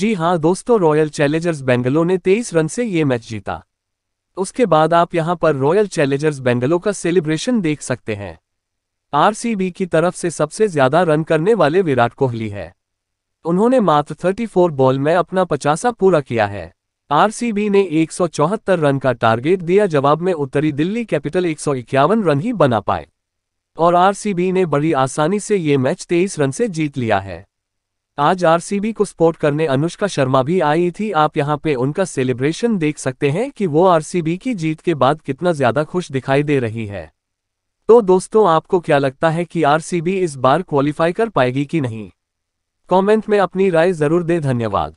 जी हाँ दोस्तों royal Challengers bungalow ने 23 रन से ये मैच जीता उसके बाद आप यहाँ पर रॉयल चैलेंजर्स बेंगलो का सेलिब्रेशन देख सकते हैं आरसीबी की तरफ से सबसे ज्यादा रन करने वाले विराट कोहली है उन्होंने मात्र 34 बॉल में अपना पचासा पूरा किया है आरसीबी ने एक रन का टारगेट दिया जवाब में उत्तरी दिल्ली कैपिटल एक रन ही बना पाए और आरसीबी ने बड़ी आसानी से ये मैच तेईस रन से जीत लिया है आज आरसीबी को सपोर्ट करने अनुष्का शर्मा भी आई थी आप यहां पे उनका सेलिब्रेशन देख सकते हैं कि वो आरसीबी की जीत के बाद कितना ज्यादा खुश दिखाई दे रही है तो दोस्तों आपको क्या लगता है कि आरसीबी इस बार क्वालिफाई कर पाएगी कि नहीं कमेंट में अपनी राय जरूर दे धन्यवाद